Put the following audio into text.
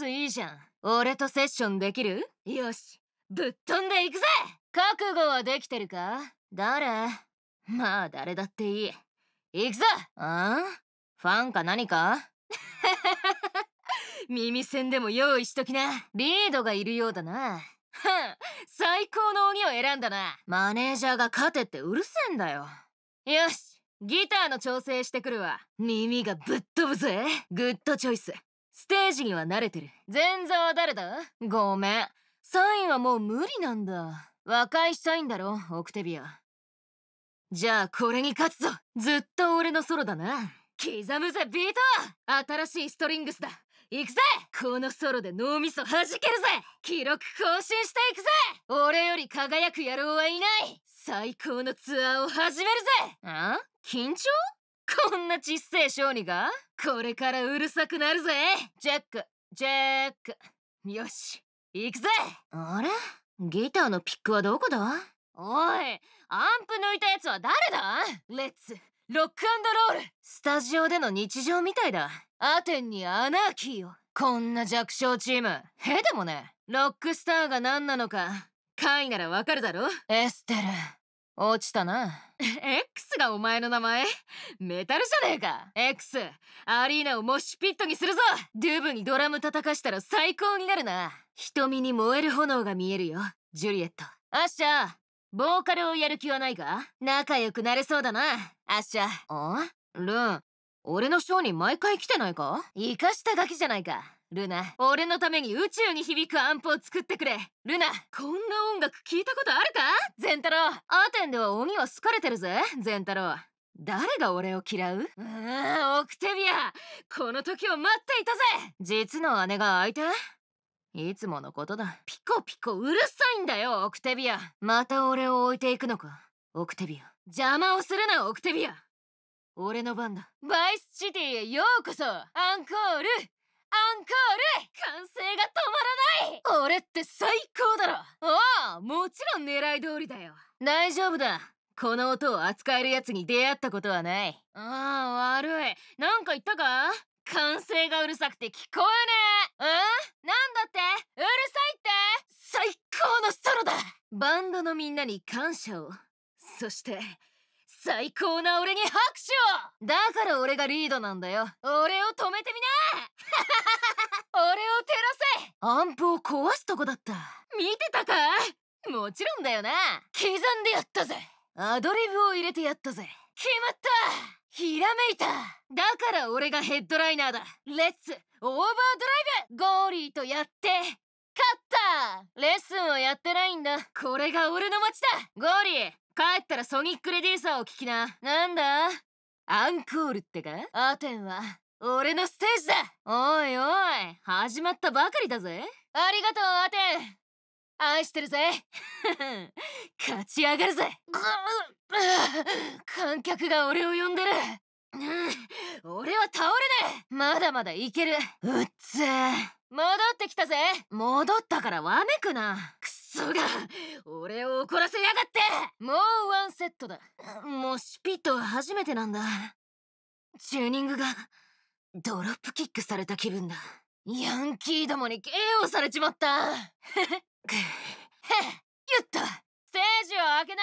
スいいじゃん俺とセッションできるよしぶっ飛んでいくぜ覚悟はできてるか誰まあ誰だっていい行くぞあんファンか何か 耳栓でも用意しときなリードがいるようだな最高の鬼を選んだなマネージャーが勝てってうるせえんだよよしギターの調整してくるわ耳がぶっ飛ぶぜグッドチョイスステージには慣れてる前座は誰だごめんサインはもう無理なんだ和解したいんだろオクテビアじゃあこれに勝つぞずっと俺のソロだな刻むぜビート新しいストリングスだ行くぜこのソロで脳みそ弾けるぜ記録更新していくぜ俺より輝く野郎はいない最高のツアーを始めるぜん緊張こんなちっせえ小児がこれからうるさくなるぜジャックジャックよし行くぜあれギターのピックはどこだおいアンプ抜いたやつは誰だレッツロックロールスタジオでの日常みたいだアテンにアナーキーをこんな弱小チームへでもねロックスターが何なのかカイならわかるだろエステル落ちたな X がお前の名前メタルじゃねえか X アリーナをモッシュピットにするぞドゥーブにドラム叩かしたら最高になるな瞳に燃える炎が見えるよジュリエットアッシャーボーカルをやる気はないか仲良くなれそうだなアッシャーんルン俺のショーに毎回来てないか生かしたガキじゃないかルナ俺のために宇宙に響くアンプを作ってくれルナこんな音楽聞いたことあるか善太郎アテンでは鬼は好かれてるぜ善太郎誰が俺を嫌ううーんオクテビアこの時を待っていたぜ実の姉が相手いつものことだピコピコうるさいんだよオクテビアまた俺を置いていくのかオクテビア邪魔をするなオクテビア俺の番だバイスシティへようこそアンコールンコール歓声が止まらない俺って最高だろああもちろん狙い通りだよ大丈夫だこの音を扱えるやつに出会ったことはないああ悪いなんか言ったか歓声がうるさくて聞こえねえうんなんだってうるさいって最高のソロだバンドのみんなに感謝をそして最高な俺に拍手をだから俺がリードなんだよ俺を止めてみな俺を照らせアンプを壊すとこだった見てたかもちろんだよな刻んでやったぜアドリブを入れてやったぜ決まったひらめいただから俺がヘッドライナーだレッツオーバードライブゴーリーとやって勝ったレッスンはやってないんだこれが俺の街だゴーリー帰ったらソニックレディーサーを聞きななんだアンコールってかアテンは俺のステージだおいおい始まったばかりだぜありがとうアテン愛してるぜ 勝ち上がるぜ観客が俺を呼んでる俺は倒れねえまだまだいけるうっつ戻ってきたぜ戻ったからわめくなくそが俺を怒らせやがってもうワンセットだもうシピットは初めてなんだチューニングがドロップキックされた気分だ。ヤンキーどもに KO されちまった。へ っ。へ っ。よっと。ステージを開けな